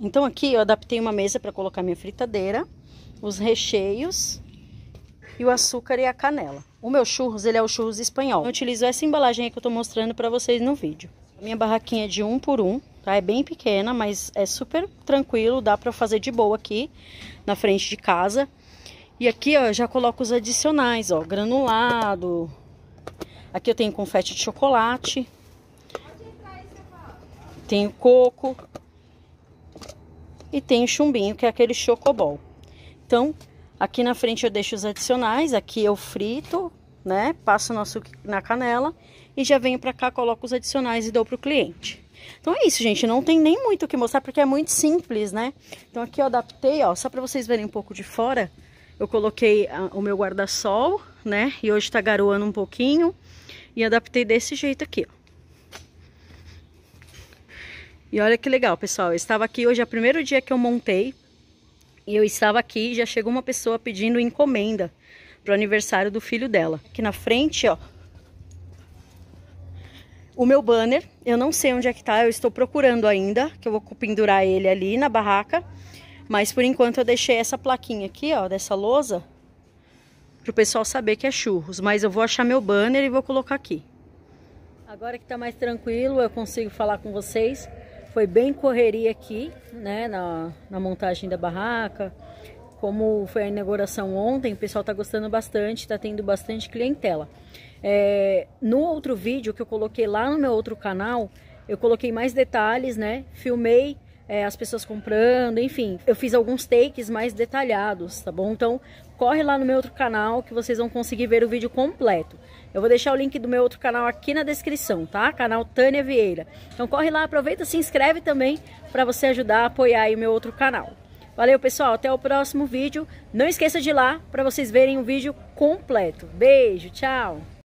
Então aqui eu adaptei uma mesa para colocar minha fritadeira, os recheios e o açúcar e a canela. O meu churros, ele é o churros espanhol. Eu utilizo essa embalagem que eu estou mostrando para vocês no vídeo. A minha barraquinha é de um por um, tá? É bem pequena, mas é super tranquilo, dá para fazer de boa aqui na frente de casa. E aqui, ó, eu já coloco os adicionais, ó, granulado. Aqui eu tenho confete de chocolate. Tenho coco, e tem o chumbinho, que é aquele chocobol. Então, aqui na frente eu deixo os adicionais, aqui eu frito, né? Passo no açúcar na canela e já venho para cá, coloco os adicionais e dou pro cliente. Então é isso, gente, não tem nem muito o que mostrar porque é muito simples, né? Então aqui eu adaptei, ó, só para vocês verem um pouco de fora, eu coloquei a, ah, o meu guarda-sol, né? E hoje tá garoando um pouquinho e adaptei desse jeito aqui, ó. E olha que legal, pessoal. Eu estava aqui hoje, é o primeiro dia que eu montei. E eu estava aqui já chegou uma pessoa pedindo encomenda para o aniversário do filho dela. Aqui na frente, ó. O meu banner, eu não sei onde é que tá, eu estou procurando ainda, que eu vou pendurar ele ali na barraca. Mas por enquanto eu deixei essa plaquinha aqui, ó, dessa lousa, o pessoal saber que é churros. Mas eu vou achar meu banner e vou colocar aqui. Agora que tá mais tranquilo, eu consigo falar com vocês. Foi bem correria aqui, né, na, na montagem da barraca. Como foi a inauguração ontem, o pessoal tá gostando bastante, tá tendo bastante clientela. É, no outro vídeo que eu coloquei lá no meu outro canal, eu coloquei mais detalhes, né? Filmei é, as pessoas comprando, enfim. Eu fiz alguns takes mais detalhados, tá bom? Então, corre lá no meu outro canal que vocês vão conseguir ver o vídeo completo. Eu vou deixar o link do meu outro canal aqui na descrição, tá? Canal Tânia Vieira. Então corre lá, aproveita, se inscreve também para você ajudar a apoiar o meu outro canal. Valeu, pessoal, até o próximo vídeo. Não esqueça de ir lá para vocês verem o vídeo completo. Beijo, tchau!